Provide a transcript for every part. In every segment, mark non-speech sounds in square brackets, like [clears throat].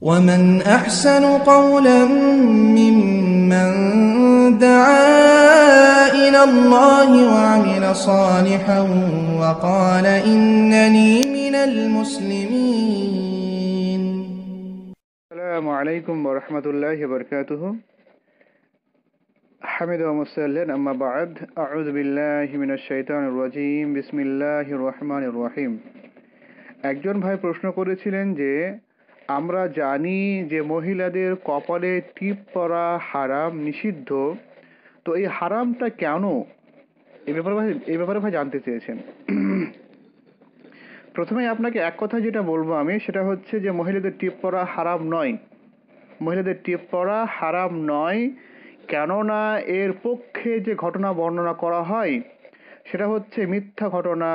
ومن أحسن قولا ممن دعا إلى الله وعمل صالحا وقال إنني من المسلمين السلام عليكم ورحمة الله وبركاته حمد ومسلم أما بعد أعوذ بالله من الشيطان الرجيم بسم الله الرحمن الرحيم একজন ভাই প্রশ্ন করেছিলেন যে আমরা জানি যে মহিলাদের কপালে টিপ পরা হারাম নিষিদ্ধ তো এই হারামটা কেন এ ব্যাপারে ভাই এই ব্যাপারে ভাই জানতে চেয়েছেন প্রথমে আপনাকে এক কথা যেটা বলবো আমি সেটা হচ্ছে যে মহিলাদের টিপ পরা হারাম নয় মহিলাদের টিপ পরা হারাম নয় কেননা এর পক্ষে যে ঘটনা বর্ণনা করা হয় সেটা হচ্ছে মিথ্যা ঘটনা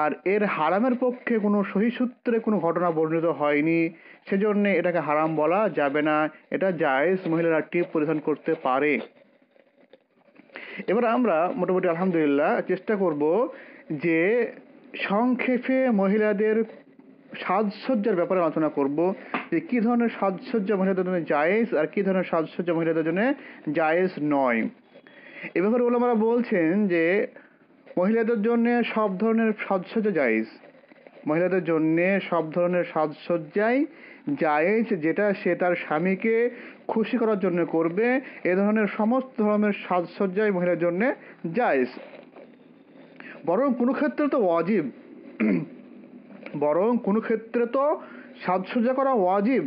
আর এর হারামের পক্ষে কোনো সহিসূত্রে কোনো ঘটনা বর্ণিত হয়নি সেজন্য এটাকে হারাম বলা যাবে না এটা জায়েজ মহিলারা টিপ পরিধান করতে পারে এবার আমরা মোটামুটি আলহামদুলিল্লাহ চেষ্টা করব যে সংক্ষেপে মহিলাদের সাজসজ্জার ব্যাপারে আলোচনা করব যে কী ধরনের সাজসজ্জা মহিলাদের জন্য জায়েজ আর কী ধরনের সাজসজ্জা মহিলাদের জন্য জায়েজ নয় এ ব্যাপারে ওলামারা বলছেন যে মহিলাদের জন্য সব ধরনের সাজসজ্জা জায়েজ মহিলাদের জন্য সব ধরনের সাজসজ্জাই জায়েজ যেটা সে তার স্বামীকে খুশি করার জন্য করবে এ ধরনের সমস্ত ধরনের সাজসজ্জাই মহিলার জন্য জায়েজ বরং কোনো ক্ষেত্রে তো ওয়াজিব বরং কোনো ক্ষেত্রে তো সাজসজ্জা করা ওয়াজিব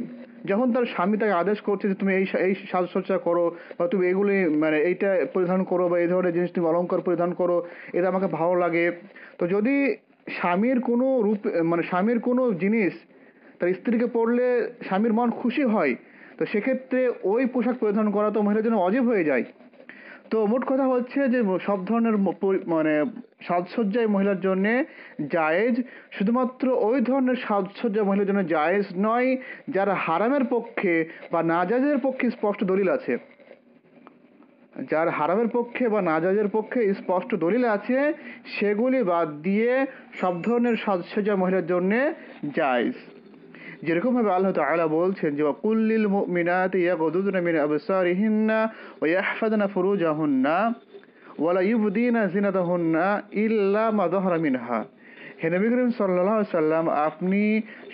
যখন তার স্বামী তাকে আদেশ করছে যে তুমি এই এই সাজসজ্জা করো বা তুমি এগুলি মানে এইটা পরিধান করো বা এই ধরনের জিনিস তুমি অলঙ্কার পরিধান করো এটা আমাকে ভালো লাগে তো যদি স্বামীর কোনো রূপ মানে স্বামীর কোনো জিনিস তার স্ত্রীকে পড়লে স্বামীর মন খুশি হয় তো সেক্ষেত্রে ওই পোশাক পরিধান করা তো মহিলার জন্য অজীব হয়ে যায় তো মোট কথা হচ্ছে যে সব ধরনের মানে সাজসজ্জায় মহিলার জন্যে জায়েজ শুধুমাত্র ওই ধরনের সাজসজ্জা মহিলার জন্য জায়েজ নয় যারা হারামের পক্ষে বা নাজাজের পক্ষে স্পষ্ট দলিল আছে যার হারামের পক্ষে বা নাজাজের পক্ষে স্পষ্ট দলিল আছে সেগুলি বাদ দিয়ে সব ধরনের সাজসজ্জা মহিলার জন্যে জায়েজ যেরকমভাবে আল্লাহ তালা বলছেন যে কুল্লিল মিনাত ইয়াগুদুদনা মিন আবসারিহিন্না ওয়া ইয়াহফাদনা ফুরুজাহুন্না ওয়ালা ইউবদিনা জিনাতাহুন্না ইল্লা মা যাহারা মিনহা হে নবী করিম সাল্লাল্লাহু সাল্লাম আপনি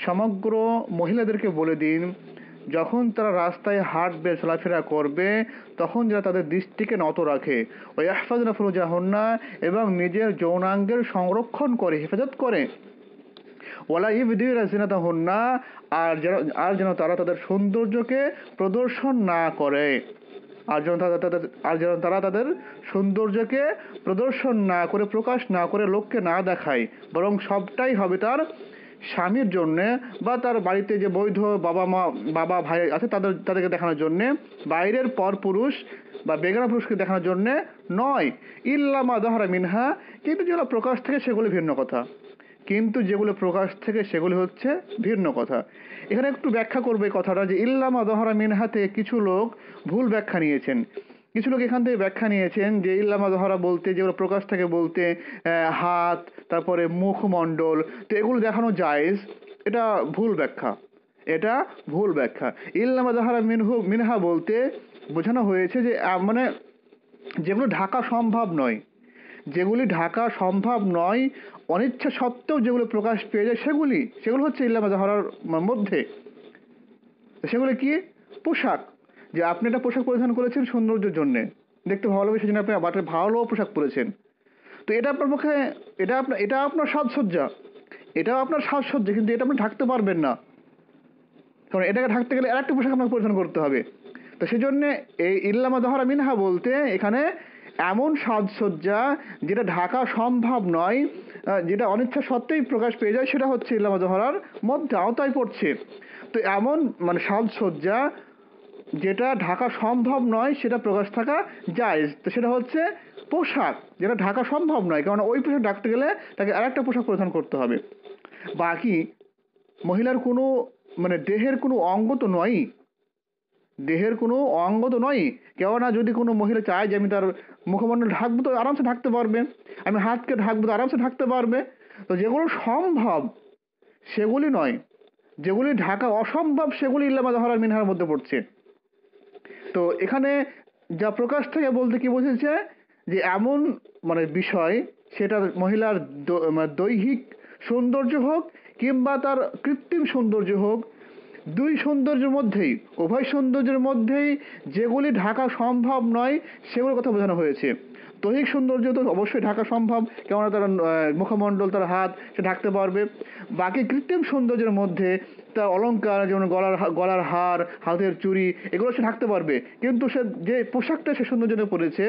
সমগ্র মহিলাদেরকে বলে দিন যখন তারা রাস্তায় হাঁটবে চলাফেরা করবে তখন যারা তাদের দৃষ্টিকে নত রাখে ওই আহফাজ না এবং নিজের যৌনাঙ্গের সংরক্ষণ করে হেফাজত করে ওলা ইবদির আসিনাতা আর যেন আর যেন তারা তাদের সৌন্দর্যকে প্রদর্শন না করে আর যেন তারা তাদের আর যেন তারা তাদের সৌন্দর্যকে প্রদর্শন না করে প্রকাশ না করে লোককে না দেখায় বরং সবটাই হবে তার স্বামীর জন্যে বা তার বাড়িতে যে বৈধ বাবা মা বাবা ভাই আছে তাদের তাদেরকে দেখানোর জন্যে বাইরের পর পুরুষ বা বেগানা পুরুষকে দেখানোর জন্যে নয় ইল্লামা দহরা মিনহা কিন্তু যেগুলো প্রকাশ থেকে সেগুলি ভিন্ন কথা কিন্তু যেগুলো প্রকাশ থেকে সেগুলো হচ্ছে ভিন্ন কথা এখানে একটু ব্যাখ্যা করবে কথাটা যে ইল্লামা দহরা মিনহাতে কিছু লোক ভুল ব্যাখ্যা নিয়েছেন কিছু লোক এখান থেকে ব্যাখ্যা নিয়েছেন যে ইল্লামা দহরা বলতে যেগুলো প্রকাশ থেকে বলতে হাত তারপরে মুখমণ্ডল তো এগুলো দেখানো যায় এটা ভুল ব্যাখ্যা এটা ভুল ব্যাখ্যা ইল্লামা দহরা মিনহু মিনহা বলতে বোঝানো হয়েছে যে মানে যেগুলো ঢাকা সম্ভব নয় যেগুলি ঢাকা সম্ভব নয় অনিচ্ছা সত্ত্বেও যেগুলো প্রকাশ পেয়ে যায় সেগুলি সেগুলো হচ্ছে ইল্লামা জাহরার মধ্যে সেগুলো কি পোশাক যে আপনি একটা পোশাক পরিধান করেছেন সৌন্দর্যের জন্যে দেখতে ভালো লাগবে সেজন্য আপনি বাটের ভালো পোশাক পরেছেন তো এটা আপনার পক্ষে এটা আপনার এটা আপনার সাজসজ্জা এটাও আপনার সাজসজ্জা কিন্তু এটা আপনি ঢাকতে পারবেন না কারণ এটাকে ঢাকতে গেলে আরেকটা পোশাক আপনাকে পরিধান করতে হবে তো সেই জন্যে এই ইল্লামা জহরা মিনহা বলতে এখানে এমন সাজসজ্জা যেটা ঢাকা সম্ভব নয় যেটা অনিচ্ছা সত্ত্বেই প্রকাশ পেয়ে যায় সেটা হচ্ছে ইল্লামা জহরার মধ্যে আওতায় পড়ছে তো এমন মানে সাজসজ্জা যেটা ঢাকা সম্ভব নয় সেটা প্রকাশ থাকা যায় তো সেটা হচ্ছে পোশাক যেটা ঢাকা সম্ভব নয় কারণ ওই পোশাক ডাকতে গেলে তাকে আর একটা পোশাক পরিধান করতে হবে বাকি মহিলার কোনো মানে দেহের কোনো অঙ্গ তো নয়ই দেহের কোনো অঙ্গ তো নয় কেননা যদি কোনো মহিলা চায় যে আমি তার মুখমণ্ডল ঢাকবো তো আরামসে ঢাকতে পারবে আমি হাতকে ঢাকবো তো আরামসে ঢাকতে পারবে তো যেগুলো সম্ভব সেগুলি নয় যেগুলি ঢাকা অসম্ভব সেগুলি ইল্লামা জহরার মিনহার মধ্যে পড়ছে তো এখানে যা প্রকাশ থেকে বলতে কি বোঝেছে যে এমন মানে বিষয় সেটা মহিলার মানে দৈহিক সৌন্দর্য হোক কিংবা তার কৃত্রিম সৌন্দর্য হোক দুই সৌন্দর্যের মধ্যেই উভয় সৌন্দর্যের মধ্যেই যেগুলি ঢাকা সম্ভব নয় সেগুলোর কথা বোঝানো হয়েছে দৈহিক সৌন্দর্য তো অবশ্যই ঢাকা সম্ভব কেননা তারা মুখমণ্ডল তার হাত সে ঢাকতে পারবে বাকি কৃত্রিম সৌন্দর্যের মধ্যে তার অলঙ্কার যেমন গলার গলার হার হাতের চুরি এগুলো সে ঢাকতে পারবে কিন্তু সে যে পোশাকটা সে সৌন্দর্য পড়েছে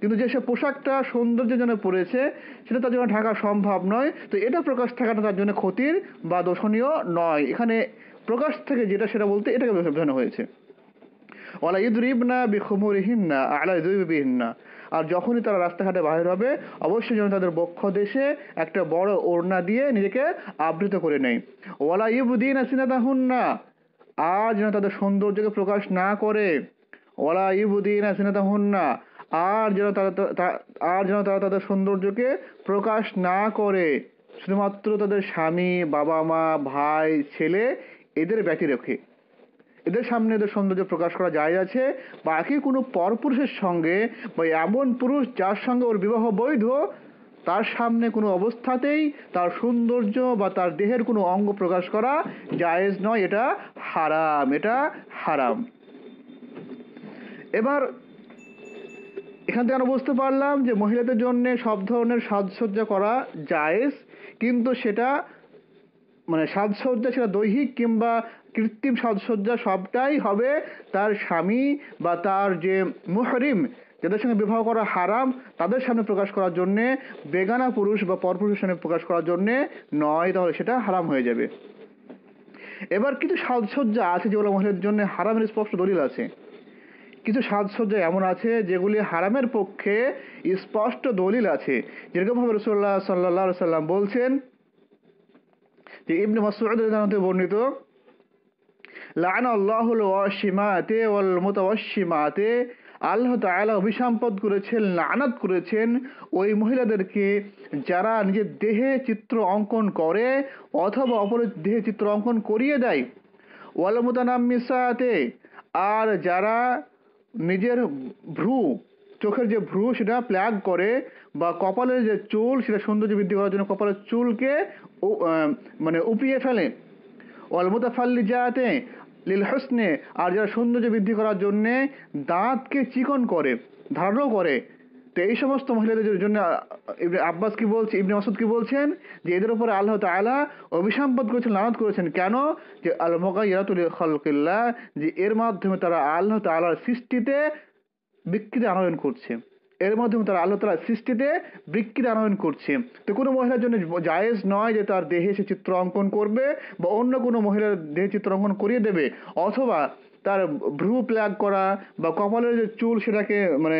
কিন্তু যে সে পোশাকটা সৌন্দর্যের জন্য পড়েছে সেটা তার জন্য ঢাকা সম্ভব নয় তো এটা প্রকাশ থাকাটা তার জন্য ক্ষতির বা দোষণীয় নয় এখানে প্রকাশ থেকে যেটা সেটা বলতে এটাকে বোঝানো হয়েছে ওলা ইদরিবনা না আলা না আর যখনই তারা রাস্তাঘাটে বাহির হবে অবশ্যই যেন তাদের বক্ষ দেশে একটা বড় ওড়না দিয়ে নিজেকে আবৃত করে নেয় ওয়ালা ইবুদ্দিন আসিনা না আর যেন তাদের সৌন্দর্যকে প্রকাশ না করে ওয়ালা ইবুদ্দিন আসিনা না আর যেন তারা আর যেন তারা তাদের সৌন্দর্যকে প্রকাশ না করে শুধুমাত্র তাদের স্বামী বাবা মা ভাই ছেলে এদের ব্যতি রেখে এদের সামনে এদের সৌন্দর্য প্রকাশ করা যায় আছে বাকি কোনো পরপুরুষের সঙ্গে বা এমন পুরুষ যার সঙ্গে ওর বিবাহ বৈধ তার সামনে কোনো অবস্থাতেই তার সৌন্দর্য বা তার দেহের কোনো অঙ্গ প্রকাশ করা জায়েজ নয় এটা হারাম এটা হারাম এবার এখান থেকে আমরা বুঝতে পারলাম যে মহিলাদের জন্যে সব ধরনের সাজসজ্জা করা জায়েজ কিন্তু সেটা মানে সাজসজ্জা সেটা দৈহিক কিংবা কৃত্রিম সাজসজ্জা সবটাই হবে তার স্বামী বা তার যে মুহরিম যাদের সঙ্গে বিবাহ করা হারাম তাদের সামনে প্রকাশ করার জন্যে বেগানা পুরুষ বা পরপুরুষের সামনে প্রকাশ করার জন্যে নয় তাহলে সেটা হারাম হয়ে যাবে এবার কিছু সাজসজ্জা আছে যেগুলো মহিলাদের জন্য হারামের স্পষ্ট দলিল আছে কিছু সাজসজ্জা এমন আছে যেগুলি হারামের পক্ষে স্পষ্ট দলিল আছে যেরকমভাবে রসোল্লা সাল্লা সাল্লাম বলছেন যে ইবনু মাসুদ জানতে বর্ণিত লান আল্লাহুল ওয়াসিমাতে ওয়াল মুতাওয়াসিমাতে আল্লাহ তাআলা অভিসম্পদ করেছেন লানাত করেছেন ওই মহিলাদেরকে যারা নিজের দেহে চিত্র অঙ্কন করে অথবা অপর দেহে চিত্র অঙ্কন করিয়ে দেয় ওয়াল মুতানাম্মিসাতে আর যারা নিজের ভ্রু চোখের যে ভ্রু সেটা প্ল্যাগ করে বা কপালের যে চুল সেটা সৌন্দর্য বৃদ্ধি করার জন্য কপালের চুলকে মানে উপিয়ে ফেলে ফাল্লি যাতে লীল হোসনে আর যারা সৌন্দর্য বৃদ্ধি করার জন্যে দাঁতকে চিকন করে ধারণও করে তো এই সমস্ত মহিলাদের জন্য আব্বাস কি বলছে ইবনে মাসুদ কি বলছেন যে এদের উপরে আল্লাহ তালা অভিসম্পদ করেছেন লানত করেছেন কেন যে আল ইয়াতুল খলকিল্লা যে এর মাধ্যমে তারা আল্লাহ তালার সৃষ্টিতে বিকৃতি আনয়ন করছে এর মাধ্যমে তারা আল্লাহ তালা সৃষ্টিতে বিকৃতি আনয়ন করছে তো কোনো মহিলার জন্য জায়েজ নয় যে তার দেহে সে চিত্র অঙ্কন করবে বা অন্য কোনো মহিলার দেহে চিত্র অঙ্কন করিয়ে দেবে অথবা তার ভ্রু প্ল্যাগ করা বা কপালের যে চুল সেটাকে মানে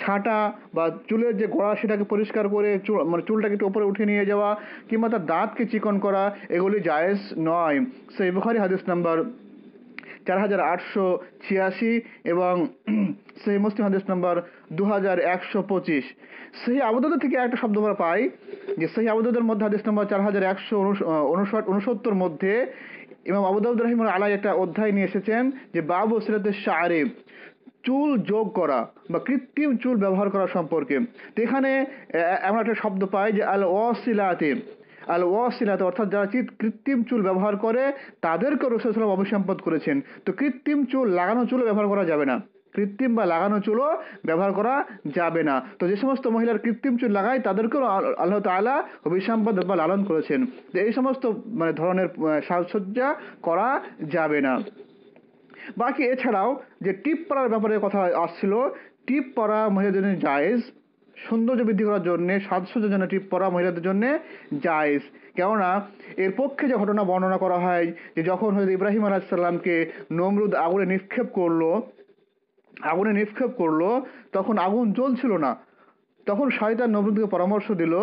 ছাঁটা বা চুলের যে গোড়া সেটাকে পরিষ্কার করে চুল মানে চুলটাকে একটু ওপরে উঠে নিয়ে যাওয়া কিংবা তার দাঁতকে চিকন করা এগুলি জায়েজ নয় সেই বুখারি হাদিস নাম্বার চার হাজার আটশো ছিয়াশি এবং [clears throat] সেই মুসলিম হাদিস নম্বর দু হাজার একশো পঁচিশ সেই আবুদাদ থেকে একটা শব্দ আমরা পাই যে সেই আবদাদের মধ্যে হাদিস নম্বর চার হাজার একশো উনষাট উনসত্তর মধ্যে ইমাম আবুদাউদ রহিম আলাই একটা অধ্যায় নিয়ে এসেছেন যে বাবু সিরাতের শাহরিফ চুল যোগ করা বা কৃত্রিম চুল ব্যবহার করা সম্পর্কে তো এখানে এমন একটা শব্দ পাই যে আল ওয়াসিলাতে আল ওয়াসিলাত অর্থাৎ যারা কৃত্রিম চুল ব্যবহার করে তাদেরকে রসুলাম অভিসম্পদ করেছেন তো কৃত্রিম চুল লাগানো চুলও ব্যবহার করা যাবে না কৃত্রিম বা লাগানো চুলও ব্যবহার করা যাবে না তো যে সমস্ত মহিলার কৃত্রিম চুল লাগায় তাদেরকেও আল্লাহ তালা অভিসম্পদ বা লালন করেছেন তো এই সমস্ত মানে ধরনের সাজসজ্জা করা যাবে না বাকি এছাড়াও যে টিপ পরার ব্যাপারে কথা আসছিল টিপ পরা মহিলাদের জায়েজ সৌন্দর্য বৃদ্ধি করার জন্যে সাজসজ্জা যেন টিপ পরা মহিলাদের জন্য জায়জ কেননা এর পক্ষে যে ঘটনা বর্ণনা করা হয় যে যখন হয়তো ইব্রাহিম আলাহিসাল্লামকে নমরুদ আগুনে নিক্ষেপ করলো আগুনে নিক্ষেপ করলো তখন আগুন জ্বলছিল না তখন শয়তান নমরুদকে পরামর্শ দিল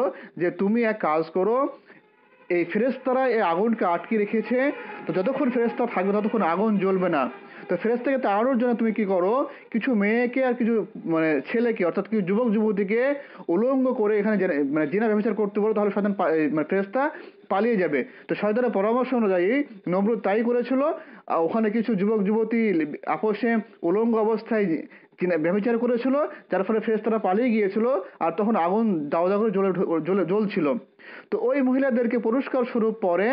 যে তুমি এক কাজ করো এই ফেরেস্তারা এই আগুনকে আটকে রেখেছে তো যতক্ষণ ফেরেস্তা থাকবে ততক্ষণ আগুন জ্বলবে না তো ফেরেস্তাকে তাড়ানোর জন্য তুমি কি করো কিছু মেয়েকে আর কিছু মানে ছেলেকে অর্থাৎ কিছু যুবক যুবতীকে উলঙ্গ করে এখানে মানে জেনা ব্যবচার করতে বলো তাহলে সাধারণ মানে ফেরেস্তা পালিয়ে যাবে তো শয়তানের পরামর্শ অনুযায়ী নমরুদ তাই করেছিল ওখানে কিছু যুবক যুবতী আপোষে উলঙ্গ অবস্থায় ব্যবচার করেছিল যার ফলে ফেরেস্তারা পালিয়ে গিয়েছিল আর তখন আগুন দাওদা করে জ্বলে জ্বলে জ্বলছিল তো ওই মহিলাদেরকে পুরস্কার স্বরূপ পরে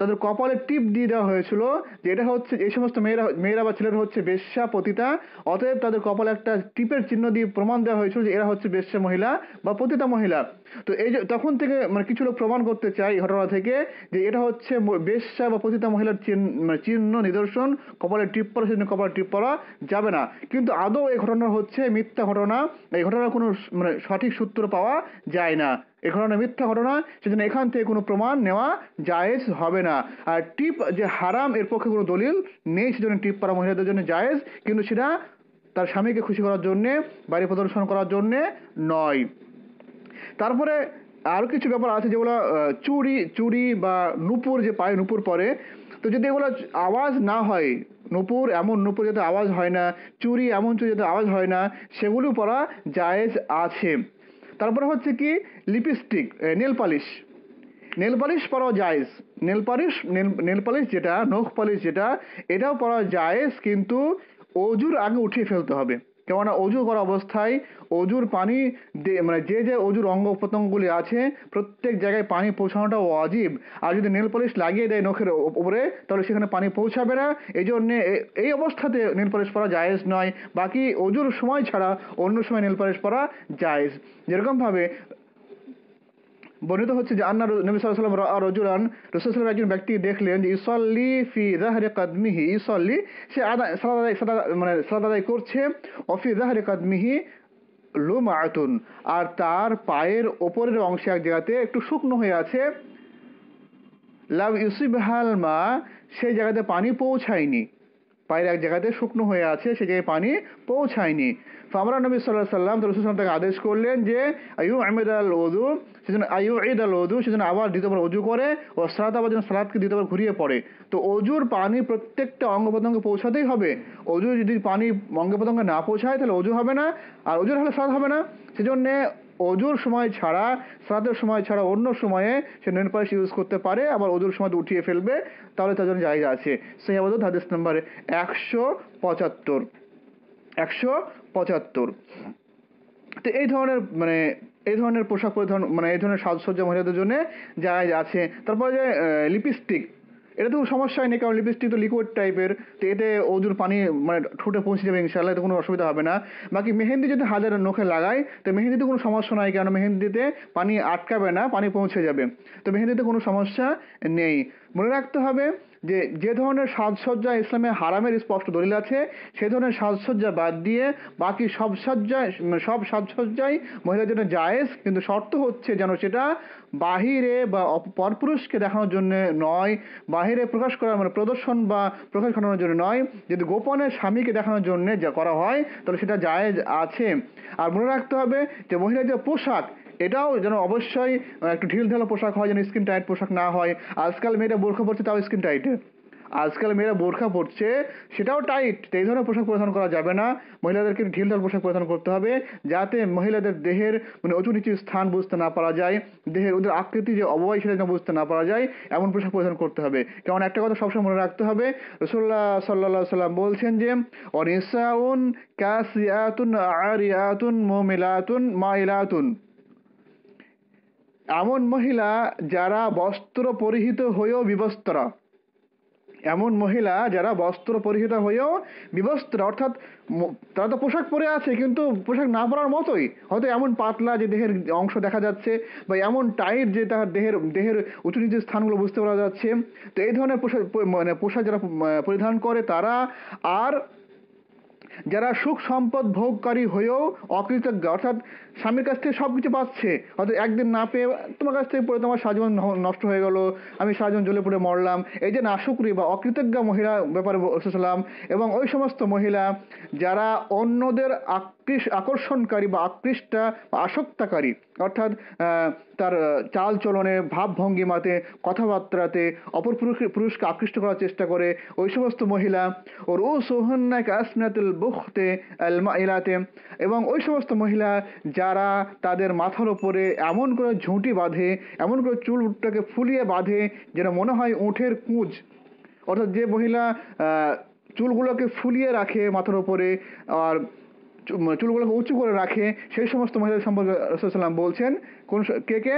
তাদের কপালে টিপ দিয়ে দেওয়া হয়েছিল যে এটা হচ্ছে এই সমস্ত মেয়েরা মেয়েরা বা ছেলেরা হচ্ছে বেশ্যা পতিতা অতএব তাদের কপালে একটা টিপের চিহ্ন দিয়ে প্রমাণ দেওয়া হয়েছিল যে এরা হচ্ছে বেশ্যা মহিলা বা পতিতা মহিলা তো এই যে তখন থেকে মানে কিছু লোক প্রমাণ করতে চাই ঘটনা থেকে যে এটা হচ্ছে বেশ্যা বা পতিতা মহিলার চিহ্ন মানে চিহ্ন নিদর্শন কপালে টিপ পরা সেদিন কপালে টিপ পরা যাবে না কিন্তু আদৌ এই ঘটনা হচ্ছে মিথ্যা ঘটনা এই ঘটনার কোনো মানে সঠিক সূত্র পাওয়া যায় না এ ঘটনা মিথ্যা ঘটনা সেজন্য এখান থেকে কোনো প্রমাণ নেওয়া জায়েজ হবে না আর টিপ যে হারাম এর পক্ষে কোনো দলিল নেই সেজন্য টিপ পারা মহিলাদের জন্য জায়েজ কিন্তু সেটা তার স্বামীকে খুশি করার জন্যে বাড়ি প্রদর্শন করার জন্যে নয় তারপরে আরও কিছু ব্যাপার আছে যেগুলো চুরি চুরি বা নুপুর যে পায় নুপুর পরে তো যদি এগুলো আওয়াজ না হয় নুপুর এমন নুপুর যাতে আওয়াজ হয় না চুরি এমন চুরি যাতে আওয়াজ হয় না সেগুলো পরা জায়েজ আছে তারপরে হচ্ছে কি lipstick nail polish nail polish পরাও জায়েজ নেল পালিশ নেল পালিশ যেটা নখ পালিশ যেটা এটাও পরা জায়েজ কিন্তু অজুর আগে উঠিয়ে ফেলতে হবে কেননা অজু করা অবস্থায় অজুর পানি মানে যে যে অজুর অঙ্গ প্রত্যঙ্গগুলি আছে প্রত্যেক জায়গায় পানি পৌঁছানোটা অজীব আর যদি নেল পলিশ লাগিয়ে দেয় নখের উপরে তাহলে সেখানে পানি পৌঁছাবে না এই জন্যে এই অবস্থাতে নেল পলিশ পরা জায়েজ নয় বাকি অজুর সময় ছাড়া অন্য সময় নেল পলিশ পরা জায়েজ যেরকমভাবে বর্ণিত হচ্ছে যে আন্না নবী সাল্লাম রজুরান রসুলাম একজন ব্যক্তি দেখলেন যে ইসল্লি ফি জাহারে কাদমিহি ইসল্লি সে আদা সাদা মানে সাদা করছে অফি জাহারে কাদমিহি লুম আয়তুন আর তার পায়ের ওপরের অংশে এক জায়গাতে একটু শুকনো হয়ে আছে লাভ ইউসিবহাল হালমা সেই জায়গাতে পানি পৌঁছায়নি পায়ের এক জায়গাতে শুকনো হয়ে আছে সে জায়গায় পানি পৌঁছায়নি তো আমরা নবী সাল্লাহ সাল্লাম তো রসুল তাকে আদেশ করলেন যে আয়ু আহমেদ আল ওদু সেজন্য আয়ু ঈদ আল ওদু সেজন্য আবার দ্বিতীয়বার অজু করে ও সালাদ আবার যেন সালাদকে দ্বিতীয়বার ঘুরিয়ে পড়ে তো অজুর পানি প্রত্যেকটা অঙ্গ প্রত্যঙ্গে পৌঁছাতেই হবে অজু যদি পানি অঙ্গ প্রত্যঙ্গে না পৌঁছায় তাহলে অজু হবে না আর অজুর হলে সালাদ হবে না সেজন্যে অজুর সময় ছাড়া সাদের সময় ছাড়া অন্য সময়ে সে নেন পালিশ ইউজ করতে পারে আবার অজুর সময় উঠিয়ে ফেলবে তাহলে তার জন্য জায়গা আছে সেই আমাদের হাদিস নাম্বার একশো পঁচাত্তর একশো পঁচাত্তর তো এই ধরনের মানে এই ধরনের পোশাক পরিধান মানে এই ধরনের সাজসজ্জা মহিলাদের জন্য জায়গা আছে তারপরে যে লিপস্টিক এটা তো সমস্যা নেই কারণ লিপস্টিক তো লিকুইড টাইপের তো এতে ওজুর পানি মানে ঠোঁটে পৌঁছে যাবে ইনশাল্লাহ তো কোনো অসুবিধা হবে না বাকি মেহেন্দি যদি হাজার নখে লাগায় তো মেহেন্দিতে কোনো সমস্যা নাই কারণ মেহেন্দিতে পানি আটকাবে না পানি পৌঁছে যাবে তো মেহেন্দিতে কোনো সমস্যা নেই মনে রাখতে হবে যে যে ধরনের সাজসজ্জা ইসলামে হারামের স্পষ্ট দলিল আছে সে ধরনের সাজসজ্জা বাদ দিয়ে বাকি সব সজ্জায় সব সাজসজ্জাই মহিলার জন্য জায়েজ কিন্তু শর্ত হচ্ছে যেন সেটা বাহিরে বা পরপুরুষকে দেখানোর জন্য নয় বাহিরে প্রকাশ করার মানে প্রদর্শন বা প্রকাশ ঘটানোর জন্য নয় যদি গোপনে স্বামীকে দেখানোর জন্য যা করা হয় তাহলে সেটা জায়েজ আছে আর মনে রাখতে হবে যে মহিলাদের যে পোশাক এটাও যেন অবশ্যই একটু ঢিল ঢিলঢালা পোশাক হয় যেন স্কিন টাইট পোশাক না হয় আজকাল মেয়েরা বোরখা পড়ছে তাও স্কিন টাইট আজকাল মেয়েরা বোরখা পরছে সেটাও টাইট এই ধরনের পোশাক পরিধান করা যাবে না মহিলাদেরকে ঢিল ঢাল পোশাক পরিধান করতে হবে যাতে মহিলাদের দেহের মানে উঁচু নিচু স্থান বুঝতে না পারা যায় দেহের ওদের আকৃতি যে অবয় সেটা যেন বুঝতে না পারা যায় এমন পোশাক পরিধান করতে হবে কারণ একটা কথা সবসময় মনে রাখতে হবে রসোল্লা সাল্লা সাল্লাম বলছেন যে অনিসাউন ক্যাসিয়াতুন আরিয়াতুন মোমিলাতুন মাইলাতুন এমন মহিলা যারা বস্ত্র পরিহিত হয়েও বিবস্ত্র এমন মহিলা যারা বস্ত্র পরিহিত হয়েও বিবস্ত্র অর্থাৎ তারা তো পোশাক পরে আছে কিন্তু পোশাক না পরার মতোই হয়তো এমন পাতলা যে দেহের অংশ দেখা যাচ্ছে বা এমন টাইট যে তার দেহের দেহের উঁচু নিচু স্থানগুলো বুঝতে পারা যাচ্ছে তো এই ধরনের পোশাক মানে পোশাক যারা পরিধান করে তারা আর যারা সুখ সম্পদ ভোগকারী হয়েও অকৃতজ্ঞ অর্থাৎ স্বামীর কাছ থেকে সব কিছু পাচ্ছে হয়তো একদিন না পেয়ে তোমার কাছ থেকে পড়ে তোমার সারাজীবন নষ্ট হয়ে গেল আমি সারাজীবন জ্বলে পড়ে মরলাম এই যে নাশুকরি বা অকৃতজ্ঞ মহিলা ব্যাপারে বসেছিলাম এবং ওই সমস্ত মহিলা যারা অন্যদের আকৃষ্ট আকর্ষণকারী বা আকৃষ্টা বা আসক্তাকারী অর্থাৎ তার চাল চলনে ভাবভঙ্গিমাতে কথাবার্তাতে অপর পুরুষকে আকৃষ্ট করার চেষ্টা করে ওই সমস্ত মহিলা ও রো সোহন্না কাসমিনাতুল বুখতে এবং ওই সমস্ত মহিলা যারা তাদের মাথার ওপরে এমন করে ঝুঁটি বাঁধে এমন করে চুলটাকে ফুলিয়ে বাঁধে যেটা মনে হয় উঁঠের কুঁজ অর্থাৎ যে মহিলা চুলগুলোকে ফুলিয়ে রাখে মাথার ওপরে আর চুলগুলোকে উঁচু করে রাখে সেই সমস্ত মহিলাদের সম্পর্কে রসুলাম বলছেন কোন কে কে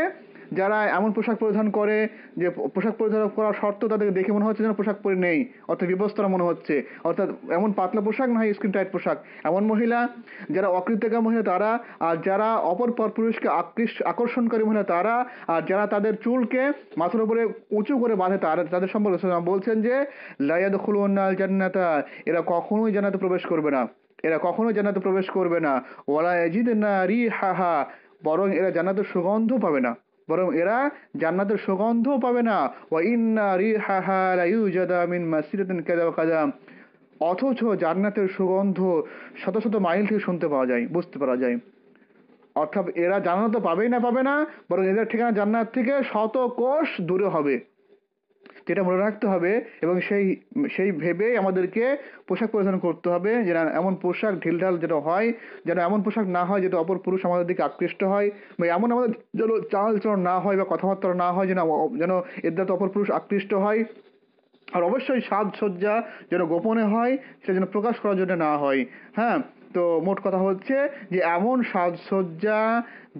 যারা এমন পোশাক পরিধান করে যে পোশাক পরিধান করার শর্ত তাদের দেখে মনে হচ্ছে যেন পোশাক পরে নেই অর্থাৎ বিবস্ত্র মনে হচ্ছে অর্থাৎ এমন পাতলা পোশাক না স্ক্রিন টাইট পোশাক এমন মহিলা যারা অকৃতজ্ঞ মহিলা তারা আর যারা অপর পর পুরুষকে আকর্ষণকারী মহিলা তারা আর যারা তাদের চুলকে মাথার উপরে উঁচু করে বাঁধে তারা তাদের সম্পর্কে বলছেন যে লাইয়াদ খুলুন্নাল জান্নাতা এরা কখনোই জানাতে প্রবেশ করবে না এরা কখনো জানাতে প্রবেশ করবে না ওলা এজিদ না রি হা বরং এরা জানাতে সুগন্ধ পাবে না বরং এরা জান্নাতের সুগন্ধও পাবে না ও ইন্না রিহাহারাইউজাদামিন মাসিরাদিন কাদা কাদাম অথচ জান্নাতের সুগন্ধ শত শত মাইল থেকে শুনতে পাওয়া যায় বুঝতে পারা যায় অর্থাৎ এরা জান্নাত তো পাবেই না পাবে না বরং এদের ঠিকানা জান্নাত থেকে শত কোষ দূরে হবে যেটা মনে রাখতে হবে এবং সেই সেই ভেবে আমাদেরকে পোশাক পরিধান করতে হবে যেন এমন পোশাক ঢিলঢাল যেটা হয় যেন এমন পোশাক না হয় যেটা অপর পুরুষ আমাদের দিকে আকৃষ্ট হয় বা এমন আমাদের যেন চাল চল না হয় বা কথাবার্তা না হয় যেন যেন এর দ্বারা অপর পুরুষ আকৃষ্ট হয় আর অবশ্যই সাজসজ্জা যেন গোপনে হয় সেটা যেন প্রকাশ করার জন্য না হয় হ্যাঁ তো মোট কথা হচ্ছে যে এমন সাজসজ্জা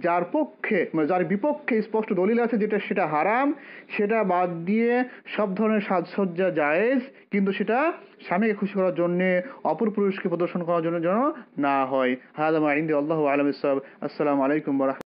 যার পক্ষে মানে যার বিপক্ষে স্পষ্ট দলিল আছে যেটা সেটা হারাম সেটা বাদ দিয়ে সব ধরনের সাজসজ্জা জায়েজ কিন্তু সেটা স্বামীকে খুশি করার জন্যে অপর পুরুষকে প্রদর্শন করার জন্য যেন না হয় হাজাম আইন্দি আল্লাহ আলম ইসলাম আসসালামু আলাইকুম বরহম